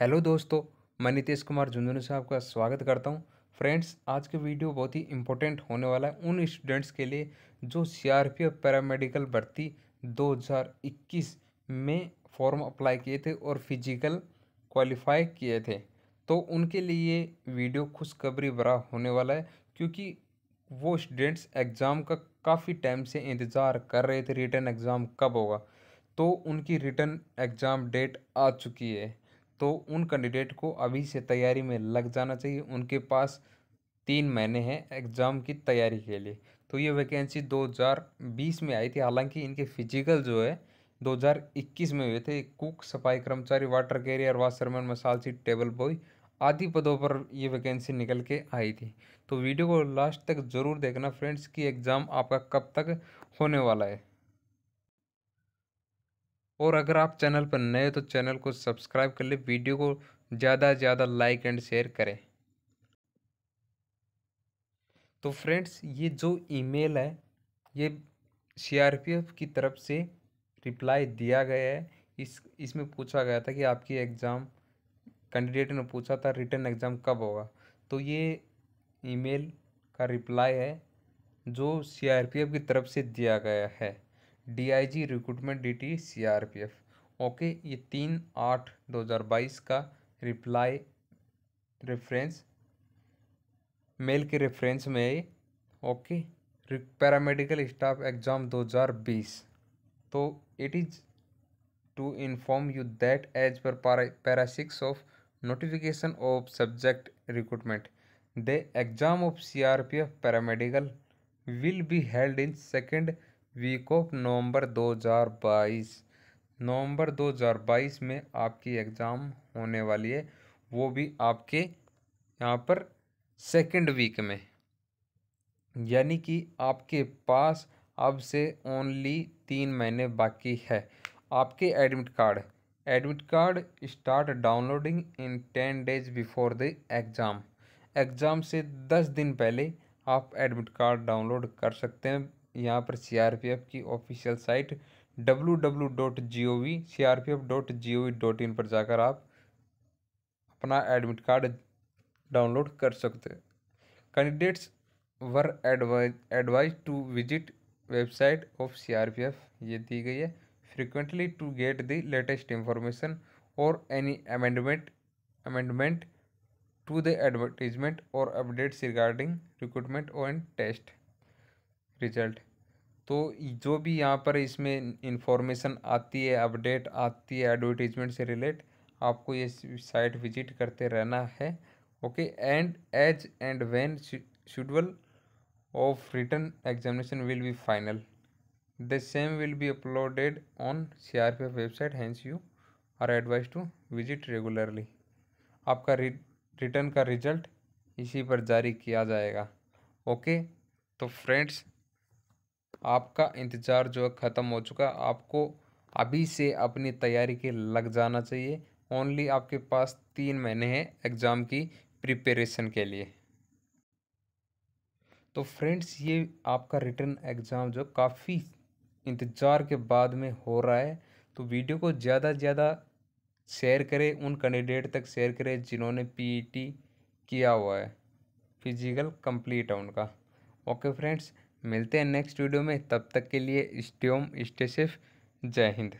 hello दोस्तों मैं नीतीश कुमार झुंझुनू से आपका स्वागत करता हूं फ्रेंड्स आज के वीडियो बहुत ही इंपॉर्टेंट होने वाला है उन स्टूडेंट्स के लिए जो सीआरपीएफ पैरामेडिकल भर्ती 2021 में फॉर्म अप्लाई किए थे और फिजिकल क्वालिफाई किए थे तो उनके लिए ये वीडियो खुशखबरी भरा होने वाला है क्योंकि वो स्टूडेंट्स एग्ज़ाम का काफ़ी टाइम से इंतज़ार कर रहे थे रिटर्न एग्ज़ाम कब होगा तो उनकी रिटर्न एग्ज़ाम डेट आ चुकी है तो उन कैंडिडेट को अभी से तैयारी में लग जाना चाहिए उनके पास तीन महीने हैं एग्ज़ाम की तैयारी के लिए तो ये वैकेंसी 2020 में आई थी हालांकि इनके फिजिकल जो है 2021 में हुए थे कुक सफाई कर्मचारी वाटर कैरियर वाशरमैन मसाल सीट टेबल बॉय आदि पदों पर ये वैकेंसी निकल के आई थी तो वीडियो को लास्ट तक ज़रूर देखना फ्रेंड्स कि एग्ज़ाम आपका कब तक होने वाला है और अगर आप चैनल पर नए हो तो चैनल को सब्सक्राइब कर ले वीडियो को ज़्यादा से ज़्यादा लाइक एंड शेयर करें तो फ्रेंड्स ये जो ईमेल है ये सीआरपीएफ की तरफ से रिप्लाई दिया गया है इस इसमें पूछा गया था कि आपकी एग्ज़ाम कैंडिडेट ने पूछा था रिटर्न एग्ज़ाम कब होगा तो ये ईमेल का रिप्लाई है जो सीआरपीएफ की तरफ से दिया गया है DIG recruitment DT CRPF okay ये तीन आठ दो हज़ार बाईस का रिप्लाई रेफरेंस मेल के रेफरेंस में है ओके पैरामेडिकल स्टाफ एग्ज़ाम दो हजार बीस तो it is to inform you that as per para six of notification of subject recruitment the exam of C R P F paramedical will be held in second week of November 2022 November 2022 में आपकी exam होने वाली है वो भी आपके यहाँ पर सेकंड वीक में यानी कि आपके पास अब से ओनली तीन महीने बाकी है आपके admit card admit card start downloading in ten days before the exam exam से दस दिन पहले आप एडमिट कार्ड डाउनलोड कर सकते हैं यहाँ पर सीआरपीएफ की official site W W dot G O V C R P F dot G O V dot in पर जाकर आप अपना एडमिट कार्ड डाउनलोड कर सकते candidates are advised to visit website of C R P F ये दी गई है frequently to get the latest information और any amendment amendment to the advertisement और अपडेट्स रिगार्डिंग रिक्रूटमेंट और एंड टेस्ट रिजल्ट तो जो भी यहाँ पर इसमें इंफॉर्मेशन आती है अपडेट आती है एडवर्टीजमेंट से रिलेट आपको ये साइट विजिट करते रहना है okay and as and when schedule of written examination will be final the same will be uploaded on C R P F website hence you are advised to visit regularly आपका written का result इसी पर जारी किया जाएगा okay तो friends आपका इंतज़ार जो है ख़त्म हो चुका है आपको अभी से अपनी तैयारी के लग जाना चाहिए ओनली आपके पास तीन महीने हैं एग्ज़ाम की प्रिपरेशन के लिए तो फ्रेंड्स ये आपका रिटर्न एग्ज़ाम जो काफ़ी इंतज़ार के बाद में हो रहा है तो वीडियो को ज़्यादा से ज़्यादा शेयर करें उन कैंडिडेट तक शेयर करें जिन्होंने पीईटी e किया हुआ है फिजिकल कंप्लीट है उनका ओके फ्रेंड्स मिलते हैं नेक्स्ट वीडियो में तब तक के लिए स्ट्योम स्टेसिफ जय हिंद